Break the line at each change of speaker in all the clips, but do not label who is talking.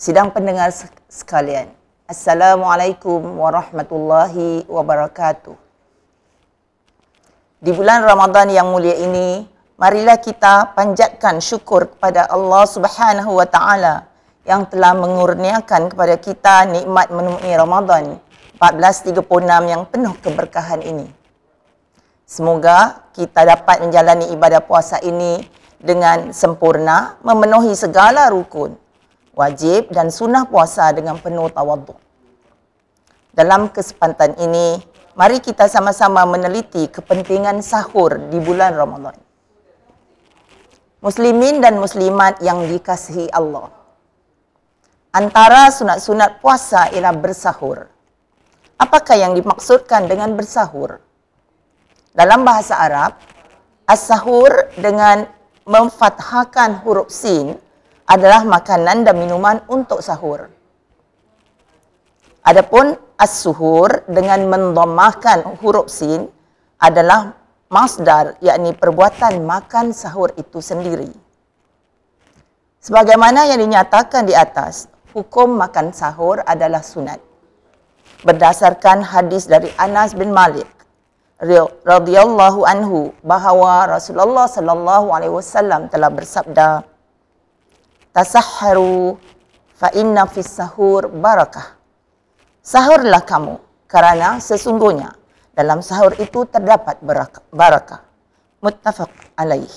Sidang pendengar sekalian, Assalamualaikum warahmatullahi wabarakatuh. Di bulan Ramadhan yang mulia ini, marilah kita panjatkan syukur kepada Allah Subhanahu wa taala yang telah mengurniakan kepada kita nikmat menemui Ramadhan 1436 yang penuh keberkahan ini. Semoga kita dapat menjalani ibadah puasa ini dengan sempurna, memenuhi segala rukun wajib dan sunnah puasa dengan penuh tawadu. Dalam kesempatan ini, mari kita sama-sama meneliti kepentingan sahur di bulan Ramadan. Muslimin dan muslimat yang dikasihi Allah. Antara sunat-sunat puasa ialah bersahur. Apakah yang dimaksudkan dengan bersahur? Dalam bahasa Arab, as-sahur dengan memfathahkan huruf sin adalah makanan dan minuman untuk sahur. Adapun as-suhur dengan mendomahkan huruf sin adalah masdar, yakni perbuatan makan sahur itu sendiri. Sebagaimana yang dinyatakan di atas, hukum makan sahur adalah sunat. Berdasarkan hadis dari Anas bin Malik radhiyallahu anhu bahawa Rasulullah sallallahu alaihi wasallam telah bersabda, tasahharu fa inna fis sahur barakah. Sahurlah kamu kerana sesungguhnya dalam sahur itu terdapat barakah. Muttafaq alaih.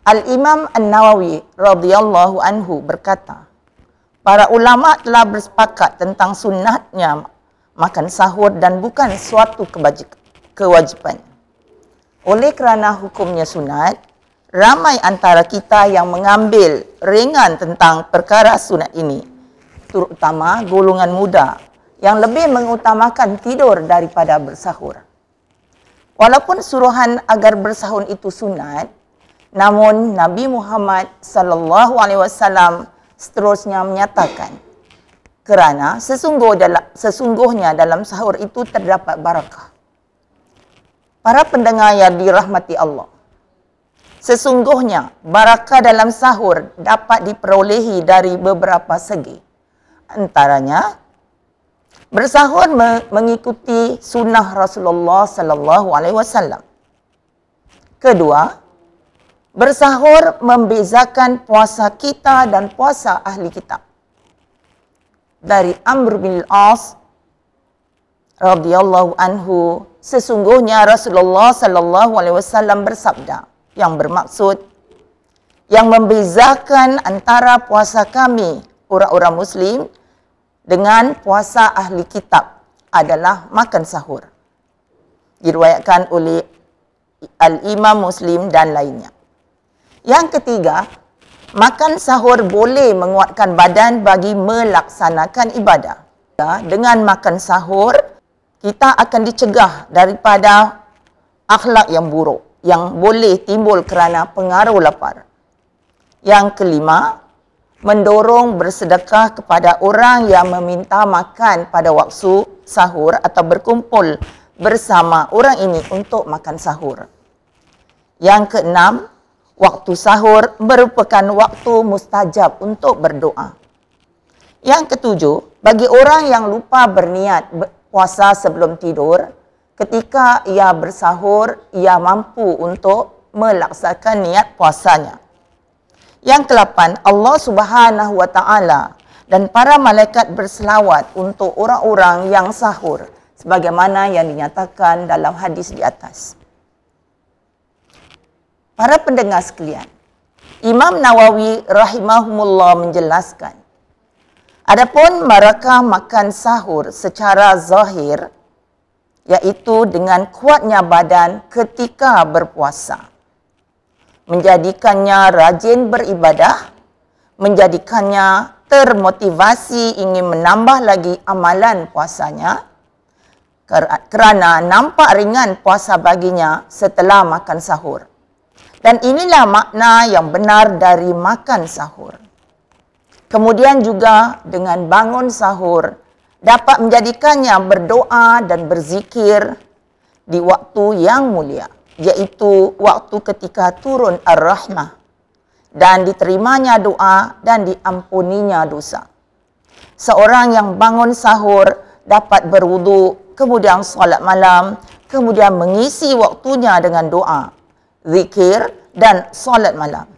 Al-Imam An-Nawawi radhiyallahu anhu berkata, para ulama telah bersepakat tentang sunnahnya makan sahur dan bukan suatu kewajipan. Oleh kerana hukumnya sunat, ramai antara kita yang mengambil ringan tentang perkara sunat ini terutama golongan muda yang lebih mengutamakan tidur daripada bersahur walaupun suruhan agar bersahur itu sunat namun Nabi Muhammad sallallahu alaihi wasallam seterusnya menyatakan kerana sesungguhnya dalam sahur itu terdapat barakah para pendengar yang dirahmati Allah Sesungguhnya barakah dalam sahur dapat diperolehi dari beberapa segi. Antaranya bersahur mengikuti sunnah Rasulullah sallallahu alaihi wasallam. Kedua, bersahur membezakan puasa kita dan puasa ahli kitab. Dari Amr bin Al-As radhiyallahu anhu, sesungguhnya Rasulullah sallallahu alaihi wasallam bersabda, yang bermaksud yang membezakan antara puasa kami, orang-orang Muslim, dengan puasa ahli kitab adalah makan sahur. Diruayatkan oleh Al-Imam Muslim dan lainnya. Yang ketiga, makan sahur boleh menguatkan badan bagi melaksanakan ibadah. Dengan makan sahur, kita akan dicegah daripada akhlak yang buruk yang boleh timbul kerana pengaruh lapar. Yang kelima, mendorong bersedekah kepada orang yang meminta makan pada waktu sahur atau berkumpul bersama orang ini untuk makan sahur. Yang keenam, waktu sahur merupakan waktu mustajab untuk berdoa. Yang ketujuh, bagi orang yang lupa berniat puasa sebelum tidur, ketika ia bersahur, ia mampu untuk melaksanakan niat puasanya. Yang kelapan, Allah Subhanahu Wa Taala dan para malaikat berselawat untuk orang-orang yang sahur sebagaimana yang dinyatakan dalam hadis di atas. Para pendengar sekalian, Imam Nawawi rahimahumullah menjelaskan Adapun mereka makan sahur secara zahir iaitu dengan kuatnya badan ketika berpuasa menjadikannya rajin beribadah menjadikannya termotivasi ingin menambah lagi amalan puasanya kerana nampak ringan puasa baginya setelah makan sahur dan inilah makna yang benar dari makan sahur kemudian juga dengan bangun sahur dapat menjadikannya berdoa dan berzikir di waktu yang mulia iaitu waktu ketika turun ar-rahmah dan diterimanya doa dan diampuninya dosa. Seorang yang bangun sahur dapat berwudu, kemudian solat malam, kemudian mengisi waktunya dengan doa, zikir dan solat malam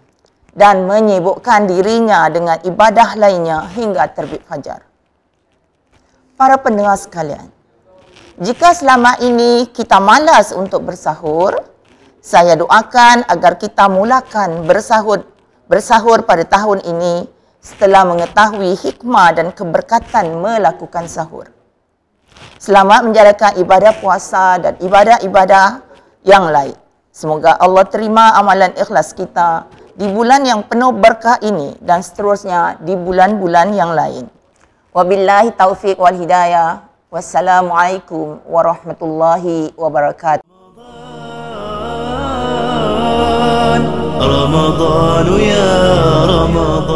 dan menyibukkan dirinya dengan ibadah lainnya hingga terbit fajar para pendengar sekalian. Jika selama ini kita malas untuk bersahur, saya doakan agar kita mulakan bersahur bersahur pada tahun ini setelah mengetahui hikmah dan keberkatan melakukan sahur. Selamat menjalankan ibadah puasa dan ibadah-ibadah yang lain. Semoga Allah terima amalan ikhlas kita di bulan yang penuh berkah ini dan seterusnya di bulan-bulan yang lain. Wabillahi taufiq wal hidayah. Wassalamualaikum warahmatullahi wabarakatuh. رمضان يا رمضان